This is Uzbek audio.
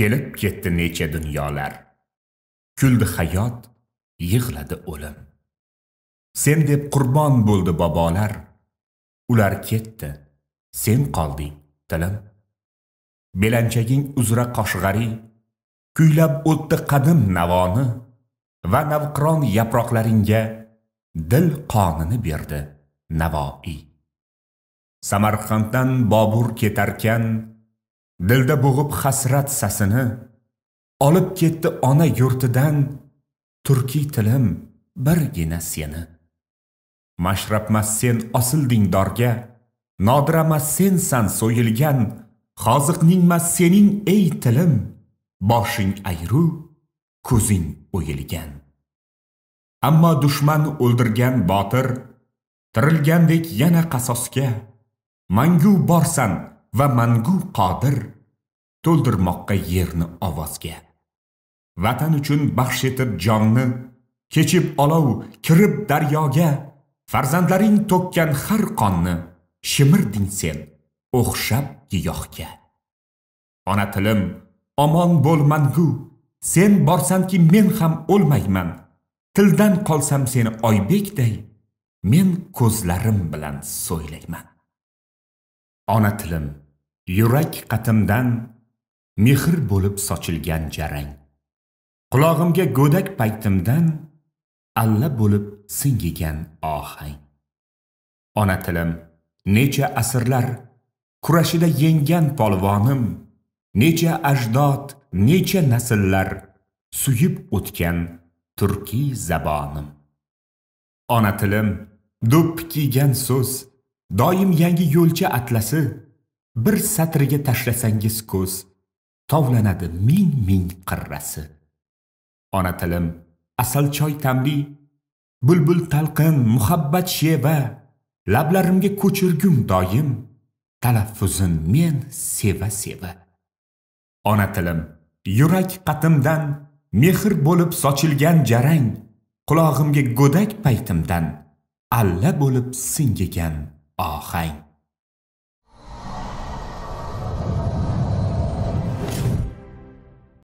kelib ketdi necha dunyolar kuldi hayot yig'ladi o'lim sen deb qurbon bo'ldi bobolar ular ketdi sen qolding tilim belanchaging uzra qoshg'ari kuylab o'tdi qadim navoni va navqiron yaproqlaringga dil qonini berdi navoiy samarqanddan bobur ketarkan dilda bo'g'ib hasrat sasini olib ketdi ona yurtidan turkiy tilim birgina seni mashrabmas sen osil dingdorga nodiramas sensan so'yilgan hoziqningmas sening ey tilim boshing ayru ko'zing o'yilgan ammo dushman o'ldirgan botir tirilgandek yana qasosga mangu borsan va mangu qodir to'ldirmoqqa yerni ovozga vatan uchun baxsh etib jonni kechib olov kirib daryoga farzandlaring to'kkan har qonni shimirding sen o'xshab giyohga ona tilim omon bo'l mangu sen borsanki men ham o'lmayman tildan qolsam seni oybekday men ko'zlarim bilan so'ylayman ona tilim yurak qatimdan mehr bo'lib sochilgan jarang qulog'imga go'dak paytimdan alla bo'lib singigan ohang ona tilim necha asrlar kurashida yenggan polvonim necha ajdod necha nasllar suyib o'tgan turkiy zabonim ona tilim do'ppi kiygan so'z doim yangi yo'lcha atlasi bir satriga tashlasangiz ko'z tovlanadi ming ming qirrasi ona tilim asalchoy tamli bulbul talqin muhabbat sheva lablarimga ko'chirgum doim talaffuzin men seva seva ona tilim yurak qatimdan mehr bo'lib sochilgan jarang qulog'imga go'dak paytimdan alla bo'lib singigan ohang